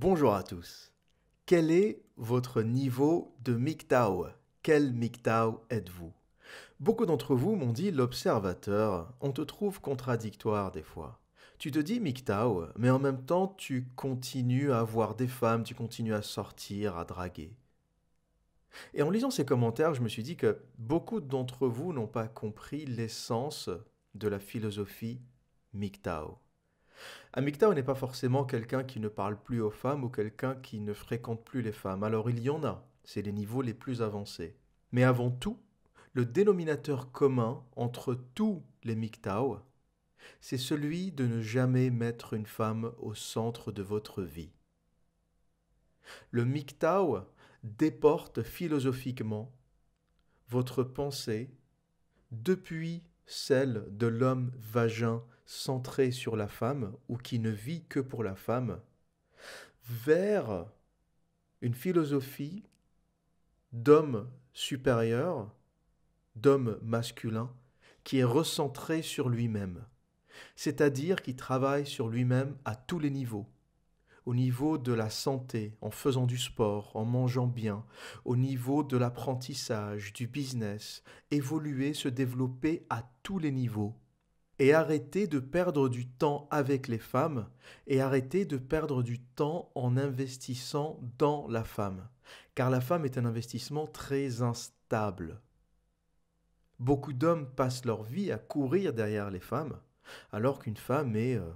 Bonjour à tous. Quel est votre niveau de Miktao Quel Miktao êtes-vous Beaucoup d'entre vous m'ont dit l'observateur, on te trouve contradictoire des fois. Tu te dis Miktao, mais en même temps tu continues à voir des femmes, tu continues à sortir, à draguer. Et en lisant ces commentaires, je me suis dit que beaucoup d'entre vous n'ont pas compris l'essence de la philosophie Miktao. Un n'est pas forcément quelqu'un qui ne parle plus aux femmes ou quelqu'un qui ne fréquente plus les femmes. Alors il y en a, c'est les niveaux les plus avancés. Mais avant tout, le dénominateur commun entre tous les Miktao, c'est celui de ne jamais mettre une femme au centre de votre vie. Le Miktao déporte philosophiquement votre pensée depuis celle de l'homme vagin centré sur la femme ou qui ne vit que pour la femme, vers une philosophie d'homme supérieur, d'homme masculin, qui est recentré sur lui-même, c'est-à-dire qui travaille sur lui-même à tous les niveaux au niveau de la santé, en faisant du sport, en mangeant bien, au niveau de l'apprentissage, du business, évoluer, se développer à tous les niveaux et arrêtez de perdre du temps avec les femmes et arrêtez de perdre du temps en investissant dans la femme. Car la femme est un investissement très instable. Beaucoup d'hommes passent leur vie à courir derrière les femmes, alors qu'une femme est euh,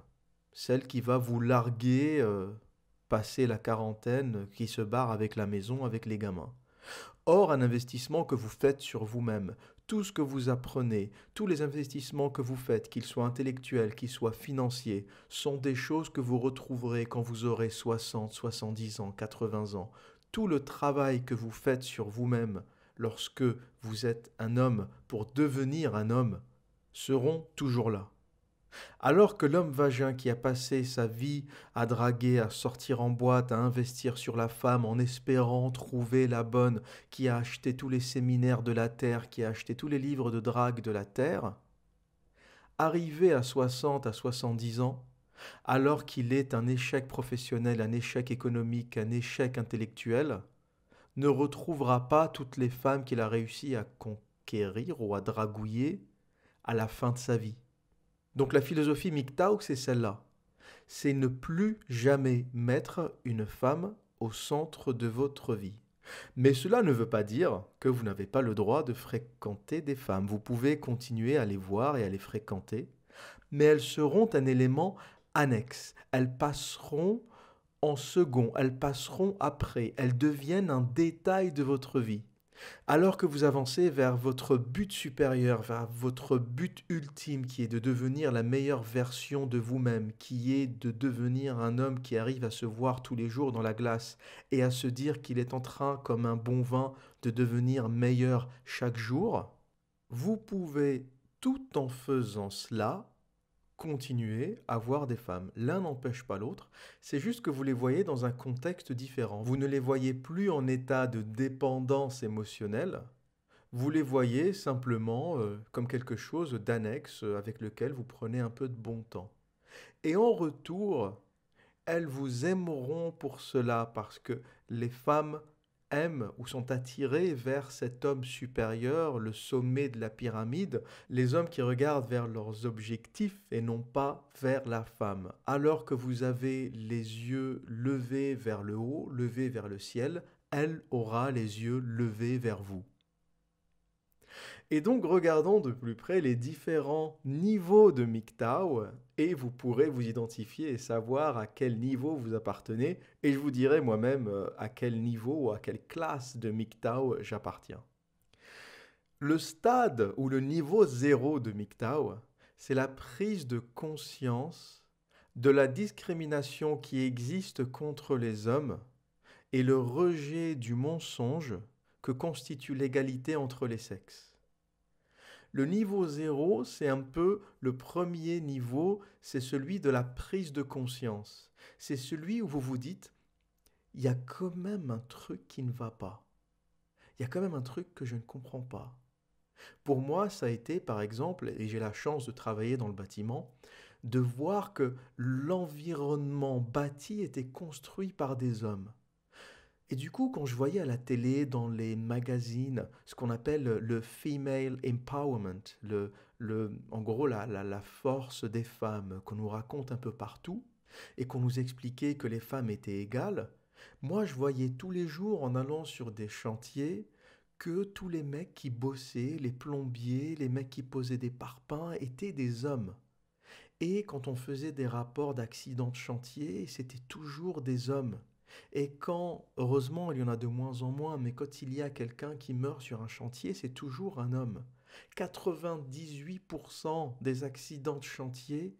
celle qui va vous larguer, euh, passer la quarantaine, euh, qui se barre avec la maison, avec les gamins. Or, un investissement que vous faites sur vous-même, tout ce que vous apprenez, tous les investissements que vous faites, qu'ils soient intellectuels, qu'ils soient financiers, sont des choses que vous retrouverez quand vous aurez 60, 70 ans, 80 ans. Tout le travail que vous faites sur vous-même lorsque vous êtes un homme pour devenir un homme seront toujours là. Alors que l'homme vagin qui a passé sa vie à draguer, à sortir en boîte, à investir sur la femme en espérant trouver la bonne, qui a acheté tous les séminaires de la terre, qui a acheté tous les livres de drague de la terre, arrivé à 60 à 70 ans, alors qu'il est un échec professionnel, un échec économique, un échec intellectuel, ne retrouvera pas toutes les femmes qu'il a réussi à conquérir ou à dragouiller à la fin de sa vie. Donc la philosophie MGTOW, c'est celle-là. C'est ne plus jamais mettre une femme au centre de votre vie. Mais cela ne veut pas dire que vous n'avez pas le droit de fréquenter des femmes. Vous pouvez continuer à les voir et à les fréquenter, mais elles seront un élément annexe. Elles passeront en second, elles passeront après, elles deviennent un détail de votre vie. Alors que vous avancez vers votre but supérieur, vers votre but ultime qui est de devenir la meilleure version de vous-même, qui est de devenir un homme qui arrive à se voir tous les jours dans la glace et à se dire qu'il est en train, comme un bon vin, de devenir meilleur chaque jour, vous pouvez, tout en faisant cela, continuer à voir des femmes. L'un n'empêche pas l'autre, c'est juste que vous les voyez dans un contexte différent. Vous ne les voyez plus en état de dépendance émotionnelle, vous les voyez simplement euh, comme quelque chose d'annexe euh, avec lequel vous prenez un peu de bon temps. Et en retour, elles vous aimeront pour cela parce que les femmes aiment ou sont attirés vers cet homme supérieur, le sommet de la pyramide, les hommes qui regardent vers leurs objectifs et non pas vers la femme. Alors que vous avez les yeux levés vers le haut, levés vers le ciel, elle aura les yeux levés vers vous. Et donc regardons de plus près les différents niveaux de Mictao et vous pourrez vous identifier et savoir à quel niveau vous appartenez et je vous dirai moi-même euh, à quel niveau ou à quelle classe de Mictao j'appartiens. Le stade ou le niveau zéro de Mictao, c'est la prise de conscience de la discrimination qui existe contre les hommes et le rejet du mensonge que constitue l'égalité entre les sexes. Le niveau zéro, c'est un peu le premier niveau, c'est celui de la prise de conscience. C'est celui où vous vous dites, il y a quand même un truc qui ne va pas. Il y a quand même un truc que je ne comprends pas. Pour moi, ça a été, par exemple, et j'ai la chance de travailler dans le bâtiment, de voir que l'environnement bâti était construit par des hommes. Et du coup, quand je voyais à la télé, dans les magazines, ce qu'on appelle le female empowerment, le, le, en gros la, la force des femmes qu'on nous raconte un peu partout, et qu'on nous expliquait que les femmes étaient égales, moi je voyais tous les jours en allant sur des chantiers que tous les mecs qui bossaient, les plombiers, les mecs qui posaient des parpaings étaient des hommes. Et quand on faisait des rapports d'accidents de chantier, c'était toujours des hommes. Et quand, heureusement, il y en a de moins en moins, mais quand il y a quelqu'un qui meurt sur un chantier, c'est toujours un homme. 98% des accidents de chantier,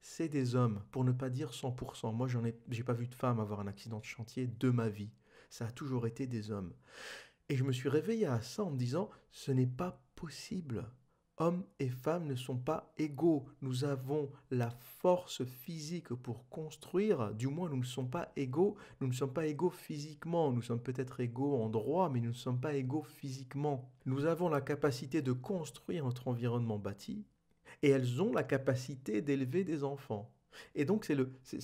c'est des hommes, pour ne pas dire 100%. Moi, j'en ai, pas vu de femme avoir un accident de chantier de ma vie. Ça a toujours été des hommes. Et je me suis réveillé à ça en me disant, ce n'est pas possible hommes et femmes ne sont pas égaux. Nous avons la force physique pour construire, du moins nous ne sommes pas égaux. Nous ne sommes pas égaux physiquement, nous sommes peut-être égaux en droit, mais nous ne sommes pas égaux physiquement. Nous avons la capacité de construire notre environnement bâti, et elles ont la capacité d'élever des enfants. Et donc, c'est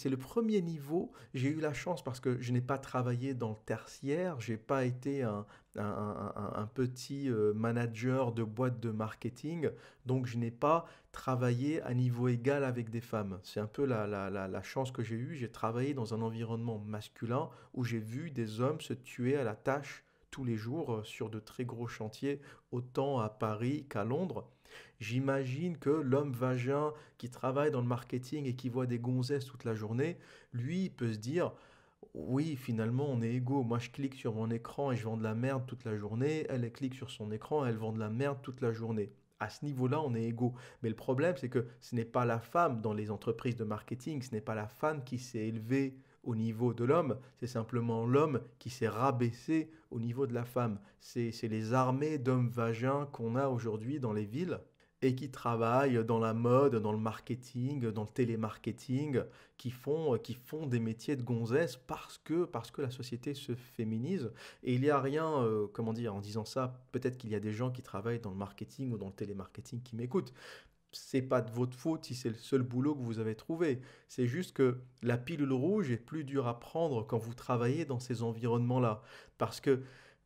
le, premier niveau. J'ai eu la chance parce que je n'ai pas travaillé dans le tertiaire, j'ai pas été un, petit euh, manager de boîte de marketing, donc je n'ai pas travaillé à niveau égal avec des femmes. C'est un peu la, la, la chance que j'ai eue. J'ai travaillé dans un environnement masculin où j'ai vu des hommes se tuer à la tâche tous les jours euh, sur de très gros chantiers, autant à Paris qu'à Londres. J'imagine que l'homme vagin qui travaille dans le marketing et qui voit des gonzesses toute la journée, lui, peut se dire oui, finalement, on est égaux. Moi, je clique sur mon écran et je vends de la merde toute la journée. Elle, elle clique sur son écran et elle vend de la merde toute la journée. À ce niveau-là, on est égaux. Mais le problème, c'est que ce n'est pas la femme dans les entreprises de marketing, ce n'est pas la femme qui s'est élevée au niveau de l'homme, c'est simplement l'homme qui s'est rabaissé au niveau de la femme. C'est les armées d'hommes vagins qu'on a aujourd'hui dans les villes et qui travaillent dans la mode, dans le marketing, dans le télémarketing, qui font, qui font des métiers de gonzesse parce que, parce que la société se féminise. Et il n'y a rien, euh, comment dire, en disant ça, peut-être qu'il y a des gens qui travaillent dans le marketing ou dans le télémarketing qui m'écoutent, c'est pas de votre faute si c'est le seul boulot que vous avez trouvé. C'est juste que la pilule rouge est plus dure à prendre quand vous travaillez dans ces environnements-là. Parce que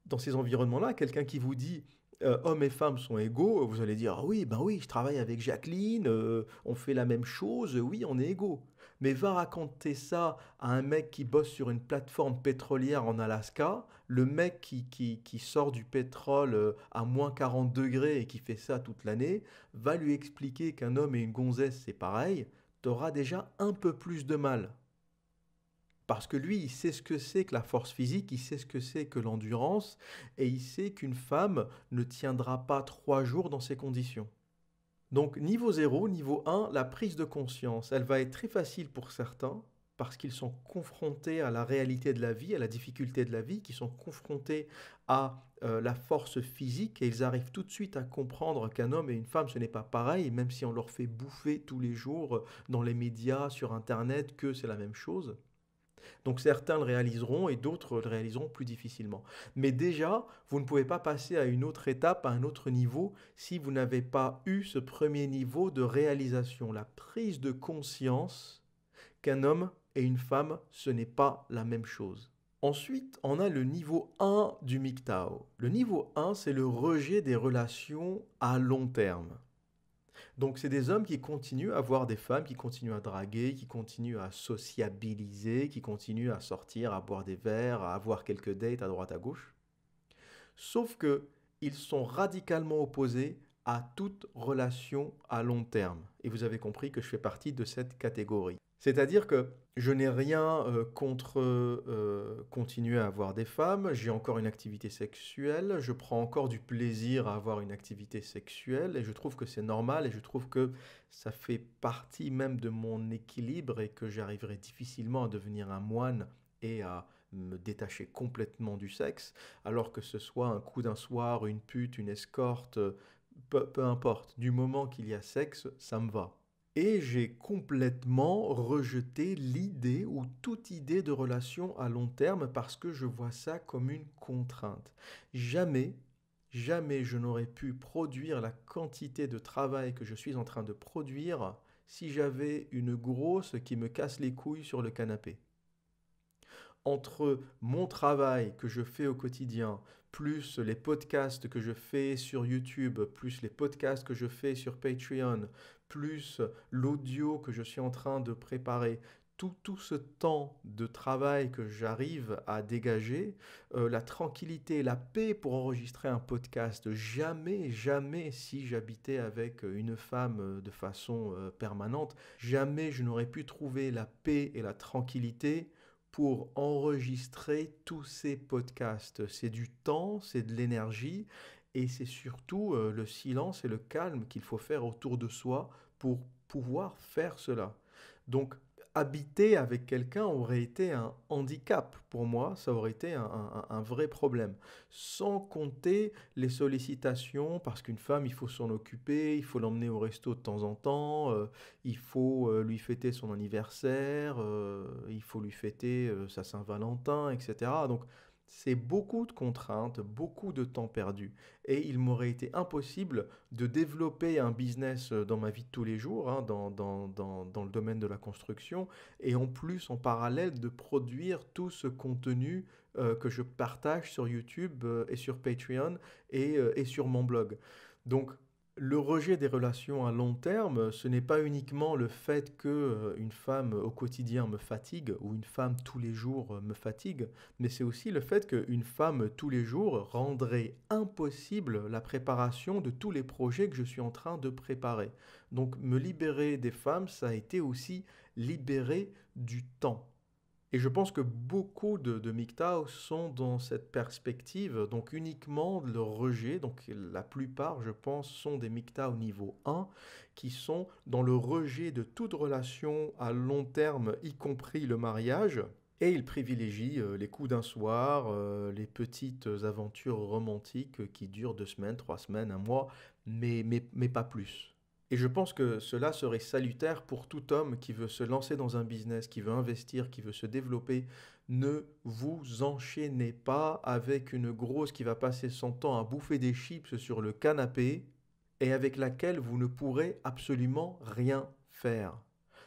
dans ces environnements-là, quelqu'un qui vous dit euh, hommes et femmes sont égaux, euh, vous allez dire ah oui, ben oui, je travaille avec Jacqueline, euh, on fait la même chose, oui, on est égaux. Mais va raconter ça à un mec qui bosse sur une plateforme pétrolière en Alaska, le mec qui, sort du pétrole à moins 40 degrés et qui fait ça toute l'année, va lui expliquer qu'un homme et une gonzesse c'est pareil, t'auras déjà un peu plus de mal. Parce que lui, il sait ce que c'est que la force physique, il sait ce que c'est que l'endurance, et il sait qu'une femme ne tiendra pas trois jours dans ces conditions. Donc niveau 0, niveau 1, la prise de conscience, elle va être très facile pour certains, parce qu'ils sont confrontés à la réalité de la vie, à la difficulté de la vie, qu'ils sont confrontés à euh, la force physique et ils arrivent tout de suite à comprendre qu'un homme et une femme, ce n'est pas pareil, même si on leur fait bouffer tous les jours euh, dans les médias, sur Internet, que c'est la même chose. Donc certains le réaliseront et d'autres le réaliseront plus difficilement. Mais déjà, vous ne pouvez pas passer à une autre étape, à un autre niveau, si vous n'avez pas eu ce premier niveau de réalisation, la prise de conscience qu'un homme et une femme, ce n'est pas la même chose. Ensuite, on a le niveau 1 du Miktao. Le niveau 1, c'est le rejet des relations à long terme. Donc c'est des hommes qui continuent à voir des femmes, qui continuent à draguer, qui continuent à sociabiliser, qui continuent à sortir, à boire des verres, à avoir quelques dates à droite à gauche. Sauf que ils sont radicalement opposés à toute relation à long terme. Et vous avez compris que je fais partie de cette catégorie. C'est-à-dire que je n'ai rien euh, contre euh, continuer à avoir des femmes, j'ai encore une activité sexuelle, je prends encore du plaisir à avoir une activité sexuelle et je trouve que c'est normal et je trouve que ça fait partie même de mon équilibre et que j'arriverai difficilement à devenir un moine et à me détacher complètement du sexe, alors que ce soit un coup d'un soir, une pute, une escorte, peu importe, du moment qu'il y a sexe, ça me va et j'ai complètement rejeté l'idée ou toute idée de relation à long terme parce que je vois ça comme une contrainte. Jamais, jamais je n'aurais pu produire la quantité de travail que je suis en train de produire si j'avais une grosse qui me casse les couilles sur le canapé. Entre mon travail que je fais au quotidien, plus les podcasts que je fais sur YouTube, plus les podcasts que je fais sur Patreon, plus l'audio que je suis en train de préparer, tout, tout, ce temps de travail que j'arrive à dégager, euh, la tranquillité, la paix pour enregistrer un podcast, jamais, jamais si j'habitais avec une femme euh, de façon euh, permanente, jamais je n'aurais pu trouver la paix et la tranquillité pour enregistrer tous ces podcasts. C'est du temps, c'est de l'énergie, et c'est surtout euh, le silence et le calme qu'il faut faire autour de soi pour pouvoir faire cela. Donc, habiter avec quelqu'un aurait été un handicap pour moi, ça aurait été un, vrai problème. Sans compter les sollicitations, parce qu'une femme, il faut s'en occuper, il faut l'emmener au resto de temps en temps, euh, euh, il faut lui fêter son anniversaire, il faut lui fêter sa Saint-Valentin, etc. Donc c'est beaucoup de contraintes, beaucoup de temps perdu. Et il m'aurait été impossible de développer un business euh, dans ma vie de tous les jours, hein, dans, le domaine de la construction, et en plus en parallèle de produire tout ce contenu euh, que je partage sur YouTube euh, et sur Patreon et, et sur mon blog. Donc le rejet des relations à long terme, ce n'est pas uniquement le fait que euh, une femme au quotidien me fatigue ou une femme tous les jours euh, me fatigue, mais c'est aussi le fait qu'une femme tous les jours rendrait impossible la préparation de tous les projets que je suis en train de préparer. Donc me libérer des femmes, ça a été aussi libérer du temps. Et je pense que beaucoup de, de sont dans cette perspective, donc uniquement le rejet. Donc la plupart, je pense, sont des mictaux niveau 1 qui sont dans le rejet de toute relation à long terme, y compris le mariage. Et ils privilégient euh, les coups d'un soir, euh, les petites aventures romantiques qui durent deux semaines, trois semaines, un mois, mais pas plus. Et je pense que cela serait salutaire pour tout homme qui veut se lancer dans un business, qui veut investir, qui veut se développer. Ne vous enchaînez pas avec une grosse qui va passer son temps à bouffer des chips sur le canapé et avec laquelle vous ne pourrez absolument rien faire.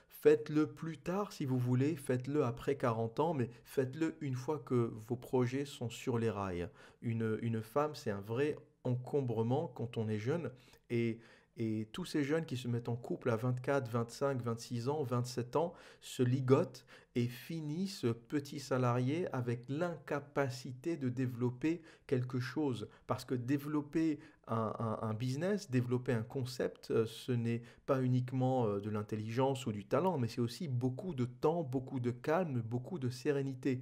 Faites-le plus tard si vous voulez, faites-le après 40 ans, mais faites-le une fois que vos projets sont sur les rails. Une, une femme, c'est un vrai encombrement quand on est jeune et et tous ces jeunes qui se mettent en couple à 24, 25, 26 ans, 27 ans se ligotent et finissent petits salariés avec l'incapacité de développer quelque chose. Parce que développer un, un business, développer un concept, euh, ce n'est pas uniquement euh, de l'intelligence ou du talent, mais c'est aussi beaucoup de temps, beaucoup de calme, beaucoup de sérénité.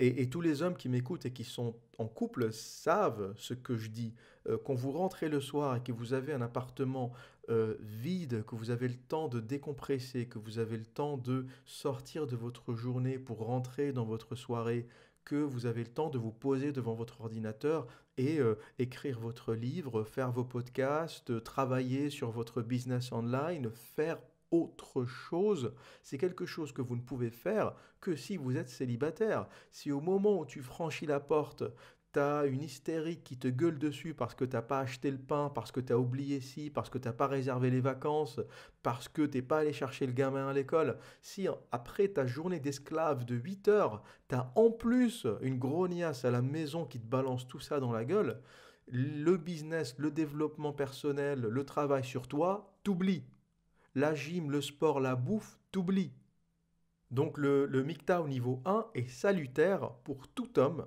Et, tous les hommes qui m'écoutent et qui sont en couple savent ce que je dis. Euh, quand vous rentrez le soir et que vous avez un appartement euh, vide, que vous avez le temps de décompresser, que vous avez le temps de sortir de votre journée pour rentrer dans votre soirée, que vous avez le temps de vous poser devant votre ordinateur et euh, écrire votre livre, faire vos podcasts, travailler sur votre business online, faire autre chose, c'est quelque chose que vous ne pouvez faire que si vous êtes célibataire. Si au moment où tu franchis la porte, tu as une hystérique qui te gueule dessus parce que tu t'as pas acheté le pain, parce que tu as oublié ci, parce que t'as pas réservé les vacances, parce que t'es pas allé chercher le gamin à l'école, si après ta journée d'esclave de 8 heures, tu as en plus une grognasse à la maison qui te balance tout ça dans la gueule, le business, le développement personnel, le travail sur toi, t'oublies la gym, le sport, la bouffe, t'oublie. Donc le, le au niveau 1 est salutaire pour tout homme,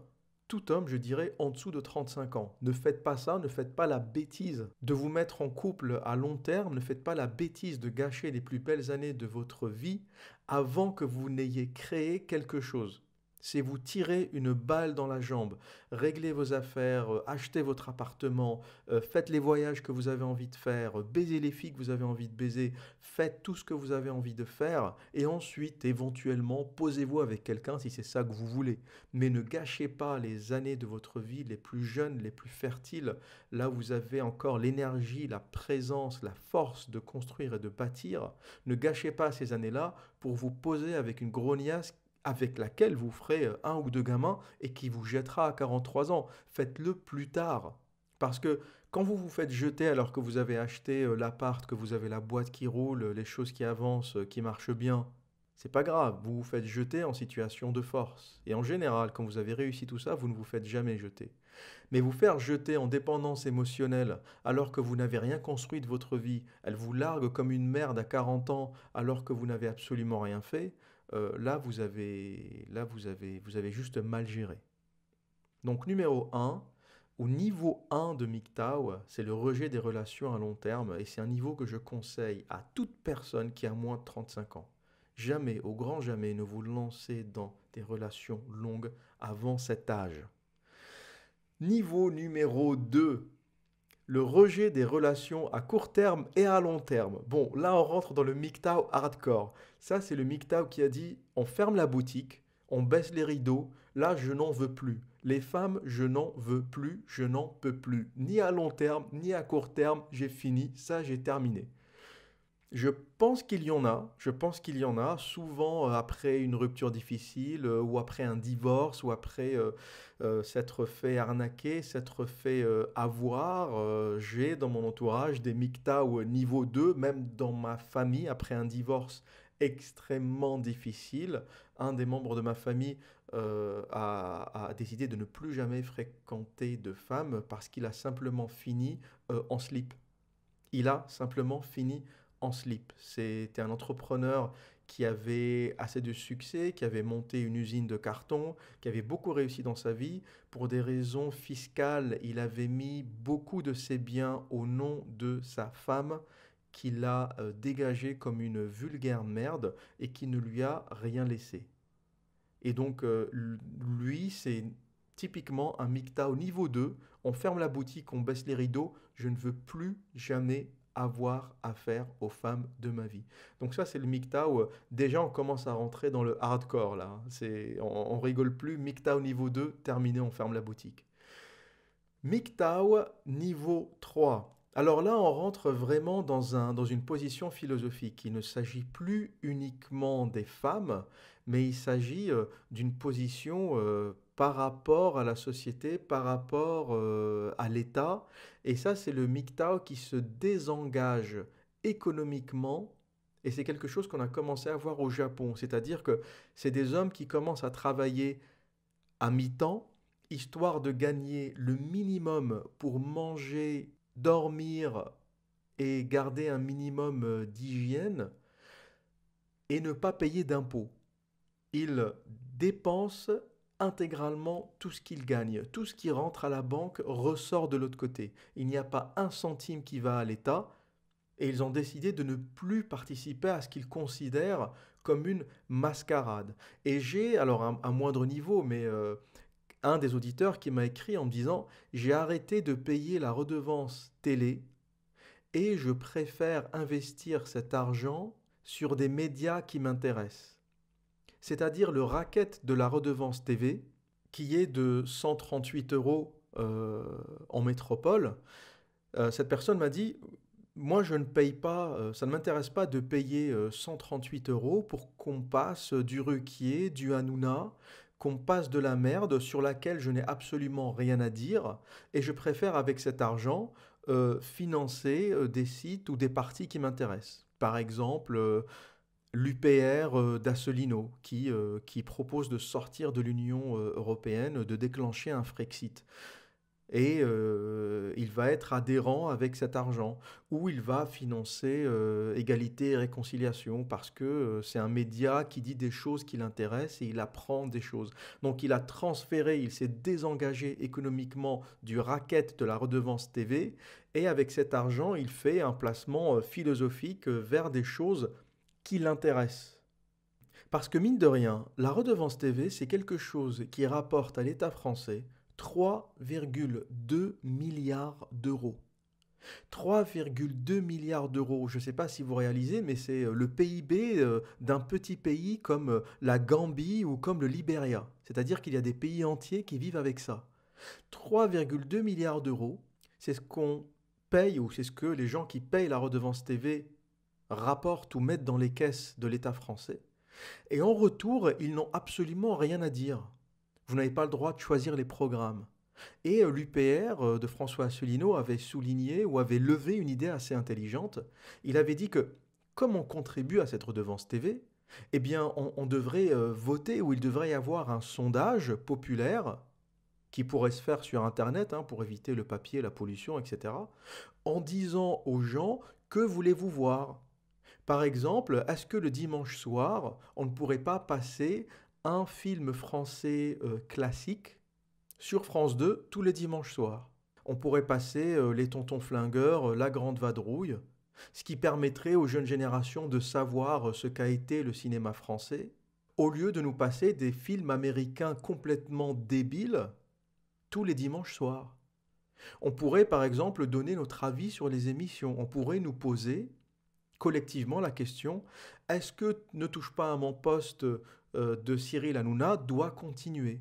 tout homme, je dirais, en dessous de 35 ans. Ne faites pas ça, ne faites pas la bêtise de vous mettre en couple à long terme, ne faites pas la bêtise de gâcher les plus belles années de votre vie avant que vous n'ayez créé quelque chose. C'est vous tirer une balle dans la jambe, régler vos affaires, euh, acheter votre appartement, euh, faites les voyages que vous avez envie de faire, euh, baiser les filles que vous avez envie de baiser, faites tout ce que vous avez envie de faire, et ensuite, éventuellement, posez-vous avec quelqu'un si c'est ça que vous voulez. Mais ne gâchez pas les années de votre vie les plus jeunes, les plus fertiles, là où vous avez encore l'énergie, la présence, la force de construire et de bâtir. Ne gâchez pas ces années-là pour vous poser avec une grognasse avec laquelle vous ferez euh, un ou deux gamins et qui vous jettera à 43 ans. Faites-le plus tard. Parce que quand vous vous faites jeter alors que vous avez acheté euh, l'appart, que vous avez la boîte qui roule, euh, les choses qui avancent, qui marchent bien, c'est pas grave, vous vous faites jeter en situation de force. Et en général, quand vous avez réussi tout ça, vous ne vous faites jamais jeter. Mais vous faire jeter en dépendance émotionnelle, alors que vous n'avez rien construit de votre vie, elle vous largue comme une merde à 40 ans, alors que vous n'avez absolument rien fait, euh, là, vous avez, là vous, avez, vous avez juste mal géré. Donc numéro 1, au niveau 1 de MGTOW, c'est le rejet des relations à long terme et c'est un niveau que je conseille à toute personne qui a moins de 35 ans. Jamais, au grand jamais, ne vous lancez dans des relations longues avant cet âge. Niveau numéro 2 le rejet des relations à court terme et à long terme. Bon, là on rentre dans le MGTOW hardcore. Ça c'est le MGTOW qui a dit on ferme la boutique, on baisse les rideaux, là je n'en veux plus. Les femmes, je n'en veux plus, je n'en peux plus. Ni à long terme, ni à court terme, j'ai fini, ça j'ai terminé. Je pense qu'il y en a. Je pense qu'il y en a. Souvent euh, après une rupture difficile euh, ou après un divorce ou après euh, s'être fait arnaquer, s'être fait avoir. J'ai dans mon entourage des micta au niveau 2, même dans ma famille, après un divorce extrêmement difficile. Un des membres de ma famille a, décidé de ne plus jamais fréquenter de femmes parce qu'il a simplement fini en slip. Il a simplement fini en slip. C'était un entrepreneur qui avait assez de succès, qui avait monté une usine de carton, qui avait beaucoup réussi dans sa vie. Pour des raisons fiscales, il avait mis beaucoup de ses biens au nom de sa femme qui l'a euh, dégagé comme une vulgaire merde et qui ne lui a rien laissé. Et donc, euh, lui, c'est typiquement un micta au niveau 2. On ferme la boutique, on baisse les rideaux. Je ne veux plus jamais avoir affaire aux femmes de ma vie. Donc ça, c'est le mikta euh, déjà on commence à rentrer dans le hardcore là. Hein. C'est, on, rigole plus. Mikta niveau 2, terminé, on ferme la boutique. Mikta niveau 3. Alors là, on rentre vraiment dans, un, dans une position philosophique. Il ne s'agit plus uniquement des femmes, mais il s'agit euh, d'une position euh, par rapport à la société, par rapport euh, à l'État. Et ça, c'est le MGTOW qui se désengage économiquement et c'est quelque chose qu'on a commencé à voir au Japon. C'est-à-dire que c'est des hommes qui commencent à travailler à mi-temps, histoire de gagner le minimum pour manger, dormir et garder un minimum d'hygiène, et ne pas payer d'impôts il dépensent intégralement tout ce qu'ils gagnent. Tout ce qui rentre à la banque ressort de l'autre côté. Il n'y a pas un centime qui va à l'État. Et ils ont décidé de ne plus participer à ce qu'ils considèrent comme une mascarade. Et j'ai, alors à, moindre niveau, mais euh, un des auditeurs qui m'a écrit en me disant, j'ai arrêté de payer la redevance télé et je préfère investir cet argent sur des médias qui m'intéressent c'est-à-dire le racket de la redevance TV, qui est de 138 euros euh, en métropole, euh, cette personne m'a dit, moi je ne paye pas, euh, ça ne m'intéresse pas de payer 138 euros pour qu'on passe du Ruquier, du Hanouna, qu'on passe de la merde sur laquelle je n'ai absolument rien à dire, et je préfère avec cet argent financer des sites ou des parties qui m'intéressent. Par exemple, l'UPR euh, d'Asselineau qui, euh, qui propose de sortir de l'Union euh, européenne, de déclencher un Frexit et il va être adhérent avec cet argent, où il va financer égalité et réconciliation, parce que c'est un média qui dit des choses qui l'intéressent et il apprend des choses. Donc il a transféré, il s'est désengagé économiquement du racket de la redevance TV, et avec cet argent, il fait un placement philosophique vers des choses qui l'intéresse. Parce que mine de rien, la redevance TV, c'est quelque chose qui rapporte à l'État français 3,2 milliards d'euros. 3,2 milliards d'euros. Je ne sais pas si vous réalisez, mais c'est euh, le PIB euh, d'un petit pays comme euh, la Gambie ou comme le Libéria. C'est-à-dire qu'il y a des pays entiers qui vivent avec ça. 3,2 milliards d'euros, c'est ce qu'on paye ou c'est ce que les gens qui payent la redevance TV rapportent ou mettent dans les caisses de l'État français, et en retour, ils n'ont absolument rien à dire. Vous n'avez pas le droit de choisir les programmes. Et euh, l'UPR euh, de François Asselineau avait souligné ou avait levé une idée assez intelligente. Il avait dit que, comme on contribue à cette redevance TV, eh bien, on, devrait euh, voter ou il devrait y avoir un sondage populaire qui pourrait se faire sur Internet hein, pour éviter le papier, la pollution, etc., en disant aux gens que voulez-vous voir par exemple, est-ce que le dimanche soir, on ne pourrait pas passer un film français euh, classique sur France 2 tous les dimanches soirs On pourrait passer euh, Les Tontons Flingueurs, euh, La Grande Vadrouille, ce qui permettrait aux jeunes générations de savoir ce qu'a été le cinéma français, au lieu de nous passer des films américains complètement débiles tous les dimanches soirs. On pourrait par exemple donner notre avis sur les émissions, on pourrait nous poser collectivement la question est-ce que ne touche pas à mon poste euh, de Cyril Hanouna doit continuer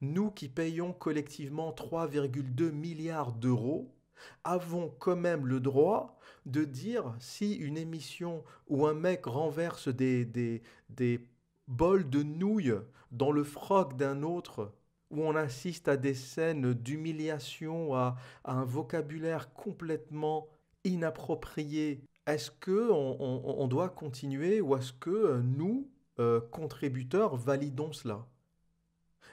Nous qui payons collectivement 3,2 milliards d'euros avons quand même le droit de dire si une émission ou un mec renverse des, bols de nouilles dans le froc d'un autre où on assiste à des scènes d'humiliation, à un vocabulaire complètement inapproprié est-ce qu'on on, doit continuer ou est-ce que euh, nous, euh, contributeurs, validons cela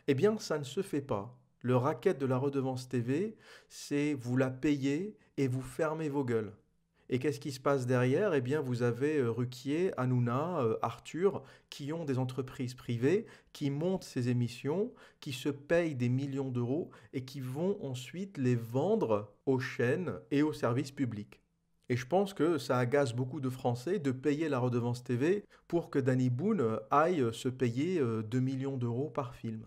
Eh bien, ça ne se fait pas. Le racket de la redevance TV, c'est vous la payez et vous fermez vos gueules. Et qu'est-ce qui se passe derrière Eh bien, vous avez euh, Ruquier, Hanouna, Arthur, qui ont des entreprises privées, qui montent ces émissions, qui se payent des millions d'euros et qui vont ensuite les vendre aux chaînes et aux services publics. Et je pense que ça agace beaucoup de Français de payer la redevance TV pour que Danny Boone euh, aille euh, se payer 2 euh, millions d'euros par film,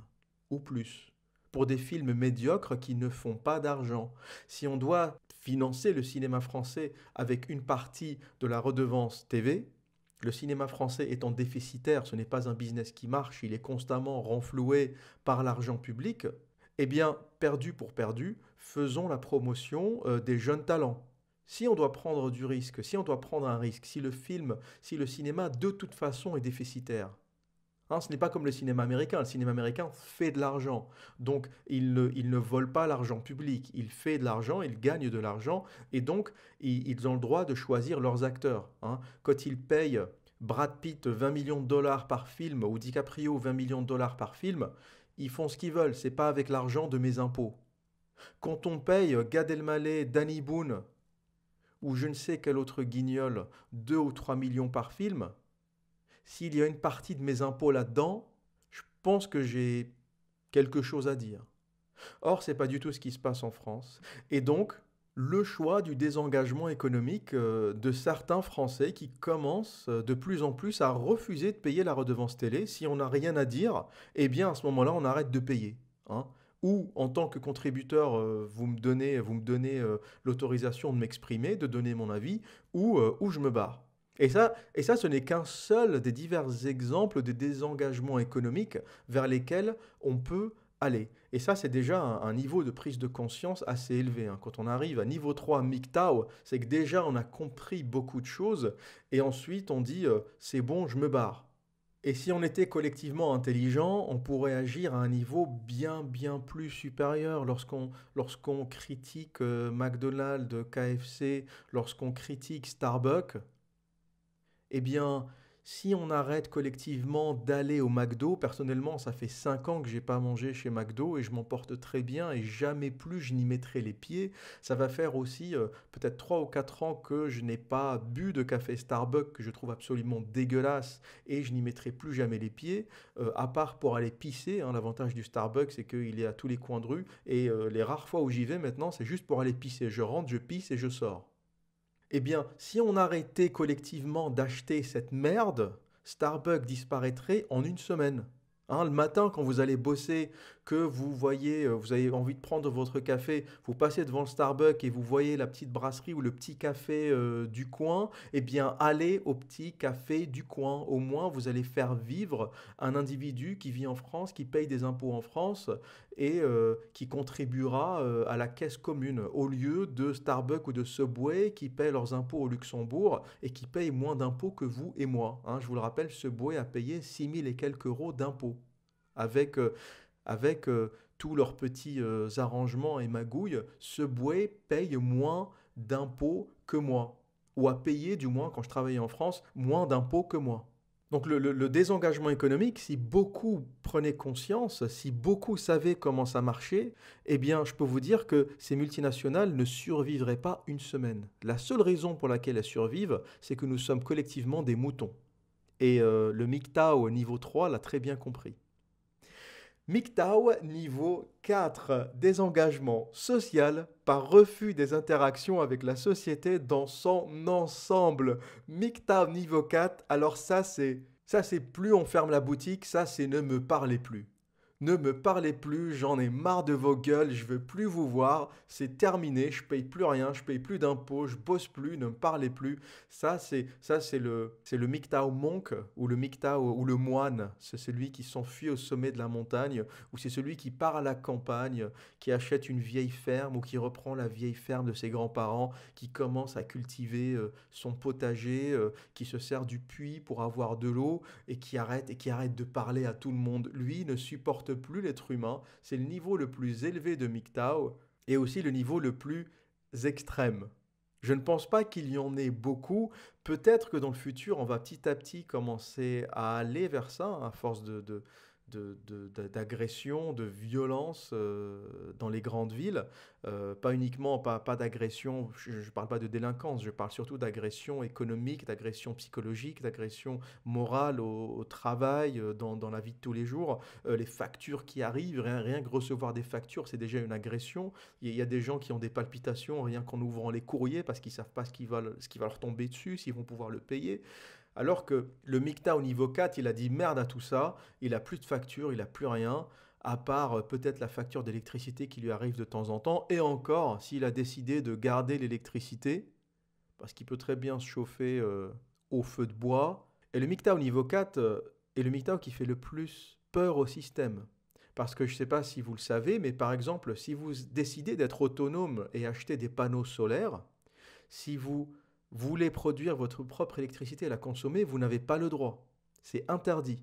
ou plus, pour des films médiocres qui ne font pas d'argent. Si on doit financer le cinéma français avec une partie de la redevance TV, le cinéma français étant déficitaire, ce n'est pas un business qui marche, il est constamment renfloué par l'argent public, eh bien, perdu pour perdu, faisons la promotion des jeunes talents si on doit prendre du risque, si on doit prendre un risque, si le film, si le cinéma de toute façon est déficitaire, Hein, ce n'est pas comme le cinéma américain. Le cinéma américain fait de l'argent. Donc, ils ne, il vole pas l'argent public. Il fait de l'argent, ils gagnent de l'argent. Et donc, ils, ont le droit de choisir leurs acteurs. Hein. Quand ils payent Brad Pitt 20 millions de dollars par film ou DiCaprio 20 millions de dollars par film, ils font ce qu'ils veulent. C'est pas avec l'argent de mes impôts. Quand on paye Gad Elmaleh, Danny Boone ou je ne sais quel autre guignol, 2 ou 3 millions par film, s'il y a une partie de mes impôts là-dedans, je pense que j'ai quelque chose à dire. Or, c'est pas du tout ce qui se passe en France. Et donc, le choix du désengagement économique euh, de certains Français qui commencent euh, de plus en plus à refuser de payer la redevance télé. Si on n'a rien à dire, eh bien à ce moment-là, on arrête de payer. Hein ou en tant que contributeur, euh, vous me donnez, vous me donnez euh, l'autorisation de m'exprimer, de donner mon avis, ou, euh, je me barre. Et ça, et ça ce n'est qu'un seul des divers exemples des désengagement économiques vers lesquels on peut aller. Et ça, c'est déjà un, niveau de prise de conscience assez élevé. Hein. Quand on arrive à niveau 3 MGTOW, c'est que déjà on a compris beaucoup de choses, et ensuite on dit c'est bon, je me barre. Et si on était collectivement intelligent, on pourrait agir à un niveau bien, bien plus supérieur lorsqu'on lorsqu'on critique euh, McDonald's, KFC, lorsqu'on critique Starbucks. Eh bien, si on arrête collectivement d'aller au McDo, personnellement, ça fait 5 ans que j'ai pas mangé chez McDo et je m'en porte très bien et jamais plus je n'y mettrai les pieds. Ça va faire aussi euh, peut-être 3 ou 4 ans que je n'ai pas bu de café Starbucks que je trouve absolument dégueulasse et je n'y mettrai plus jamais les pieds, euh, à part pour aller pisser. Hein, l'avantage du Starbucks, c'est qu'il est à tous les coins de rue et euh, les rares fois où j'y vais maintenant, c'est juste pour aller pisser. Je rentre, je pisse et je sors. Eh bien, si on arrêtait collectivement d'acheter cette merde, Starbucks disparaîtrait en une semaine. Hein, le matin, quand vous allez bosser que vous voyez, euh, vous avez envie de prendre votre café, vous passez devant le Starbucks et vous voyez la petite brasserie ou le petit café euh, du coin, eh bien allez au petit café du coin. Au moins, vous allez faire vivre un individu qui vit en France, qui paye des impôts en France et euh, qui contribuera à la caisse commune, au lieu de Starbucks ou de Subway qui paient leurs impôts au Luxembourg et qui payent moins d'impôts que vous et moi. Hein. je vous le rappelle, Subway a payé 6 000 et quelques euros d'impôts avec avec euh, tous leurs petits euh, arrangements et magouilles, ce bouet paye moins d'impôts que moi, ou a payé du moins quand je travaillais en France, moins d'impôts que moi. Donc le, désengagement économique, si beaucoup prenaient conscience, si beaucoup savaient comment ça marchait, eh bien je peux vous dire que ces multinationales ne survivraient pas une semaine. La seule raison pour laquelle elles survivent, c'est que nous sommes collectivement des moutons. Et euh, le MGTOW au niveau 3 l'a très bien compris. MGTOW niveau 4, désengagement social par refus des interactions avec la société dans son ensemble. MGTOW niveau 4, alors ça c'est ça c'est plus on ferme la boutique, ça c'est ne me parlez plus. Ne me parlez plus, j'en ai marre de vos gueules, je veux plus vous voir, c'est terminé, je paye plus rien, je paye plus d'impôts, je bosse plus, ne me parlez plus. Ça, c'est ça c'est le c'est le Mictao monk ou le Mictao ou le moine, c'est celui qui s'enfuit au sommet de la montagne ou c'est celui qui part à la campagne, qui achète une vieille ferme ou qui reprend la vieille ferme de ses grands-parents, qui commence à cultiver euh, son potager, euh, qui se sert du puits pour avoir de l'eau et qui arrête et qui arrête de parler à tout le monde. Lui ne supporte plus l'être humain, c'est le niveau le plus élevé de Miktao et aussi le niveau le plus extrême. Je ne pense pas qu'il y en ait beaucoup. Peut-être que dans le futur, on va petit à petit commencer à aller vers ça, hein, à force de d'agression, de, violence euh, dans les grandes villes. Euh, pas uniquement, pas, pas d'agression. je ne parle pas de délinquance, je parle surtout d'agression économique, d'agression psychologique, d'agression morale au, travail, euh, dans, dans, la vie de tous les jours. les factures qui arrivent, rien, rien que recevoir des factures, c'est déjà une agression. Il y, a des gens qui ont des palpitations rien qu'en ouvrant les courriers parce qu'ils ne savent pas ce qui, va, ce qui va leur tomber dessus, s'ils vont pouvoir le payer. Alors que le MICTA au niveau 4, il a dit merde à tout ça, il a plus de facture, il a plus rien, à part euh, peut-être la facture d'électricité qui lui arrive de temps en temps, et encore s'il a décidé de garder l'électricité, parce qu'il peut très bien se chauffer euh, au feu de bois. Et le MICTA au niveau 4 euh, est le MICTA qui fait le plus peur au système. Parce que je ne sais pas si vous le savez, mais par exemple, si vous décidez d'être autonome et acheter des panneaux solaires, si vous vous voulez produire votre propre électricité et la consommer, vous n'avez pas le droit. C'est interdit.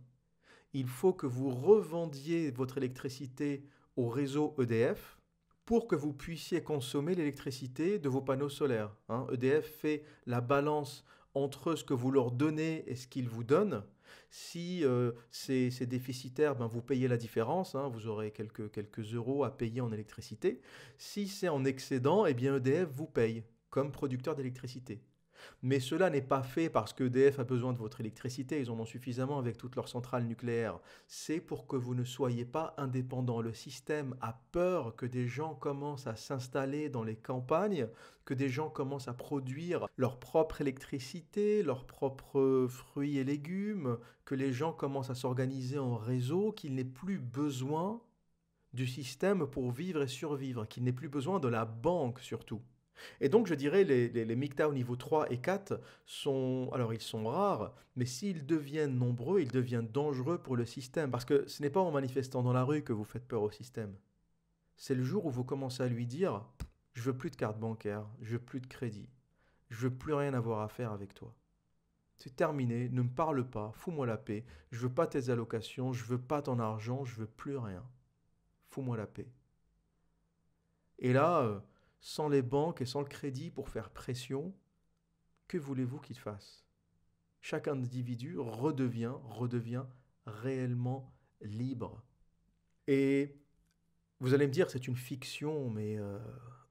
Il faut que vous revendiez votre électricité au réseau EDF pour que vous puissiez consommer l'électricité de vos panneaux solaires. EDF hein. e fait la balance entre ce que vous leur donnez et ce qu'ils vous donnent. Si euh, c'est déficitaire, ben vous payez la différence, hein. vous aurez quelques, quelques euros à payer en électricité. Si c'est en excédent, et eh bien EDF vous paye comme producteur d'électricité. Mais cela n'est pas fait parce que qu'EDF a besoin de votre électricité, ils en ont suffisamment avec toutes leurs centrales nucléaires. C'est pour que vous ne soyez pas indépendant. Le système a peur que des gens commencent à s'installer dans les campagnes, que des gens commencent à produire leur propre électricité, leurs propres fruits et légumes, que les gens commencent à s'organiser en réseau, qu'il n'ait plus besoin du système pour vivre et survivre, qu'il n'ait plus besoin de la banque surtout. Et donc, je dirais, les, les, mikta au niveau 3 et 4 sont, alors ils sont rares, mais s'ils deviennent nombreux, ils deviennent dangereux pour le système, parce que ce n'est pas en manifestant dans la rue que vous faites peur au système. C'est le jour où vous commencez à lui dire, je veux plus de cartes bancaire, je veux plus de crédit, je veux plus rien avoir à faire avec toi. C'est terminé, ne me parle pas, fous-moi la paix, je veux pas tes allocations, je veux pas ton argent, je veux plus rien. Fous-moi la paix. Et là, euh, sans les banques et sans le crédit pour faire pression, que voulez-vous qu'il fasse Chaque individu redevient, redevient réellement libre. Et vous allez me dire, c'est une fiction, mais euh,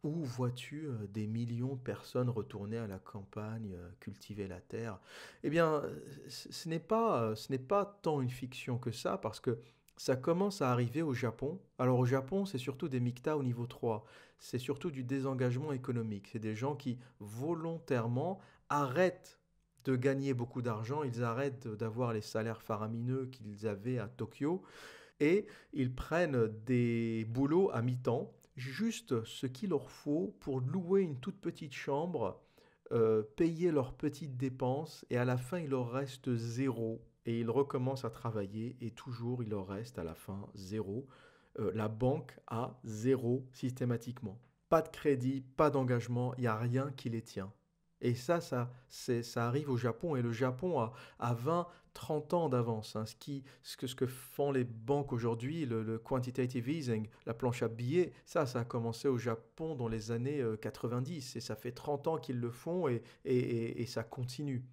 où vois-tu euh, des millions de personnes retourner à la campagne, euh, cultiver la terre Eh bien, ce n'est pas, ce n'est pas tant une fiction que ça, parce que ça commence à arriver au Japon. Alors au Japon, c'est surtout des mikta au niveau 3. C'est surtout du désengagement économique. C'est des gens qui volontairement arrêtent de gagner beaucoup d'argent, ils arrêtent d'avoir les salaires faramineux qu'ils avaient à Tokyo et ils prennent des boulots à mi-temps, juste ce qu'il leur faut pour louer une toute petite chambre, euh, payer leurs petites dépenses et à la fin il leur reste zéro et il recommence à travailler et toujours il en reste à la fin zéro. Euh, la banque a zéro systématiquement. Pas de crédit, pas d'engagement, il n'y a rien qui les tient. Et ça, ça, ça arrive au Japon. Et le Japon a, a 20, 30 ans d'avance. Hein. Ce, qui, ce, que, font les banques aujourd'hui, le, quantitative easing, la planche à billets, ça, ça a commencé au Japon dans les années 90. Euh, et ça fait 30 ans qu'ils le font et ça continue.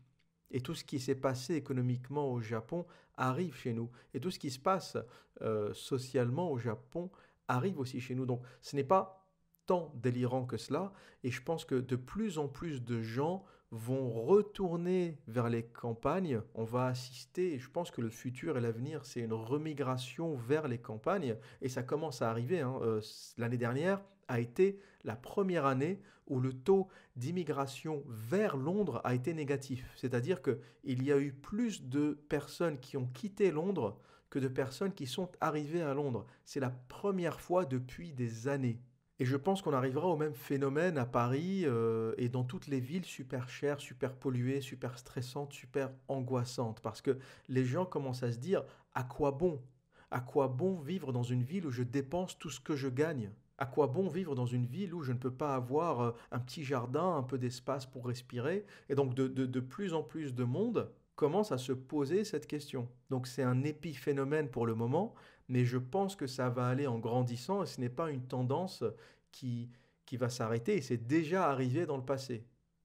Et tout ce qui s'est passé économiquement au Japon arrive chez nous. Et tout ce qui se passe euh, socialement au Japon arrive aussi chez nous. Donc ce n'est pas tant délirant que cela. Et je pense que de plus en plus de gens vont retourner vers les campagnes. On va assister, je pense que le futur et l'avenir, c'est une remigration vers les campagnes, et ça commence à arriver. Hein. Euh, l'année dernière a été la première année où le taux d'immigration vers Londres a été négatif. C'est-à-dire qu'il y a eu plus de personnes qui ont quitté Londres que de personnes qui sont arrivées à Londres. C'est la première fois depuis des années. Et je pense qu'on arrivera au même phénomène à Paris euh, et dans toutes les villes super chères, super polluées, super stressantes, super angoissantes. Parce que les gens commencent à se dire à quoi bon À quoi bon vivre dans une ville où je dépense tout ce que je gagne à quoi bon vivre dans une ville où je ne peux pas avoir euh, un petit jardin, un peu d'espace pour respirer Et donc de, de, plus en plus de monde commence à se poser cette question. Donc c'est un épiphénomène pour le moment, mais je pense que ça va aller en grandissant et ce n'est pas une tendance qui, qui va s'arrêter. c'est déjà arrivé dans le passé.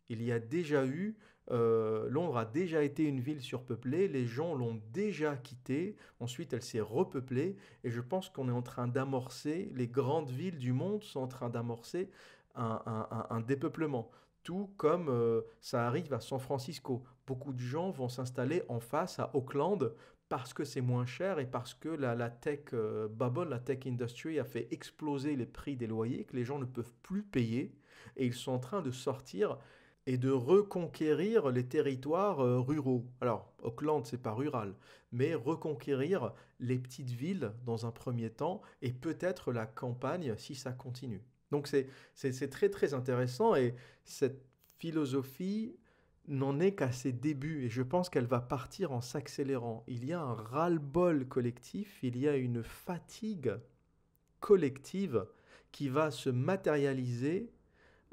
Il y a déjà eu, euh, Londres a déjà été une ville surpeuplée, les gens l'ont déjà quittée, ensuite elle s'est repeuplée, et je pense qu'on est en train d'amorcer, les grandes villes du monde sont en train d'amorcer un, dépeuplement tout comme euh, ça arrive à San Francisco. Beaucoup de gens vont s'installer en face à Auckland parce que c'est moins cher et parce que la, tech euh, la tech industry a fait exploser les prix des loyers que les gens ne peuvent plus payer et ils sont en train de sortir et de reconquérir les territoires euh, ruraux. Alors, Auckland, c'est pas rural, mais reconquérir les petites villes dans un premier temps et peut-être la campagne si ça continue. Donc c'est très très intéressant et cette philosophie n'en est qu'à ses débuts et je pense qu'elle va partir en s'accélérant. Il y a un ras-le-bol collectif, il y a une fatigue collective qui va se matérialiser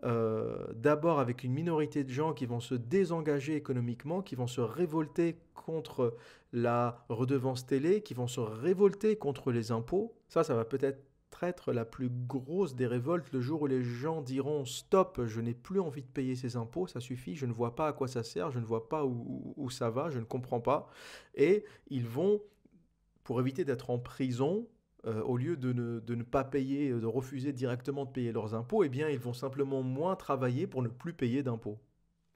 euh, d'abord avec une minorité de gens qui vont se désengager économiquement, qui vont se révolter contre la redevance télé, qui vont se révolter contre les impôts. Ça, ça va peut-être traître la plus grosse des révoltes le jour où les gens diront stop, je n'ai plus envie de payer ces impôts, ça suffit, je ne vois pas à quoi ça sert, je ne vois pas où, ça va, je ne comprends pas. Et ils vont, pour éviter d'être en prison, euh, au lieu de ne, pas payer, de refuser directement de payer leurs impôts, eh bien ils vont simplement moins travailler pour ne plus payer d'impôts.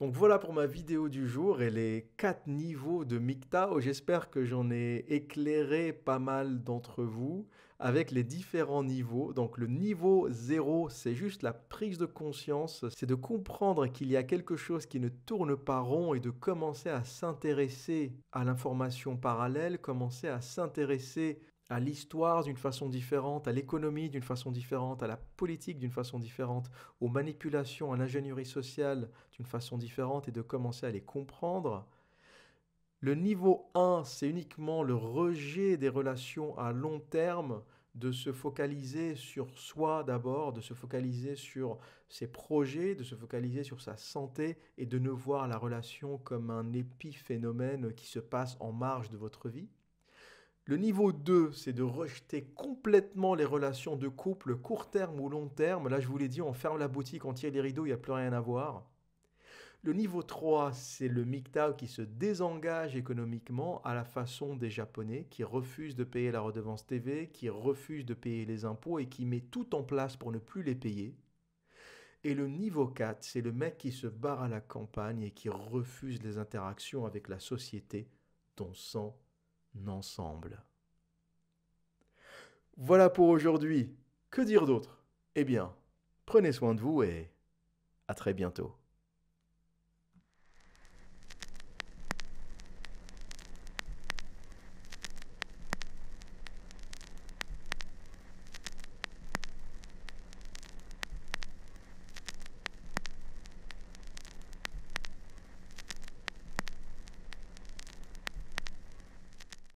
Donc voilà pour ma vidéo du jour et les quatre niveaux de MGTOW. Oh, j'espère que j'en ai éclairé pas mal d'entre vous avec les différents niveaux. Donc le niveau zéro, c'est juste la prise de conscience, c'est de comprendre qu'il y a quelque chose qui ne tourne pas rond et de commencer à s'intéresser à l'information parallèle, commencer à s'intéresser à l'histoire d'une façon différente, à l'économie d'une façon différente, à la politique d'une façon différente, aux manipulations, à l'ingénierie sociale d'une façon différente et de commencer à les comprendre. Le niveau 1, c'est uniquement le rejet des relations à long terme, de se focaliser sur soi d'abord, de se focaliser sur ses projets, de se focaliser sur sa santé et de ne voir la relation comme un épiphénomène qui se passe en marge de votre vie. Le niveau 2, c'est de rejeter complètement les relations de couple court terme ou long terme. Là, je vous l'ai dit, on ferme la boutique, on tire les rideaux, il n'y a plus rien à voir. Le niveau 3, c'est le MGTOW qui se désengage économiquement à la façon des Japonais, qui refusent de payer la redevance TV, qui refusent de payer les impôts et qui met tout en place pour ne plus les payer. Et le niveau 4, c'est le mec qui se barre à la campagne et qui refuse les interactions avec la société Ton sang ensemble. Voilà pour aujourd'hui. Que dire d'autre Eh bien, prenez soin de vous et à très bientôt.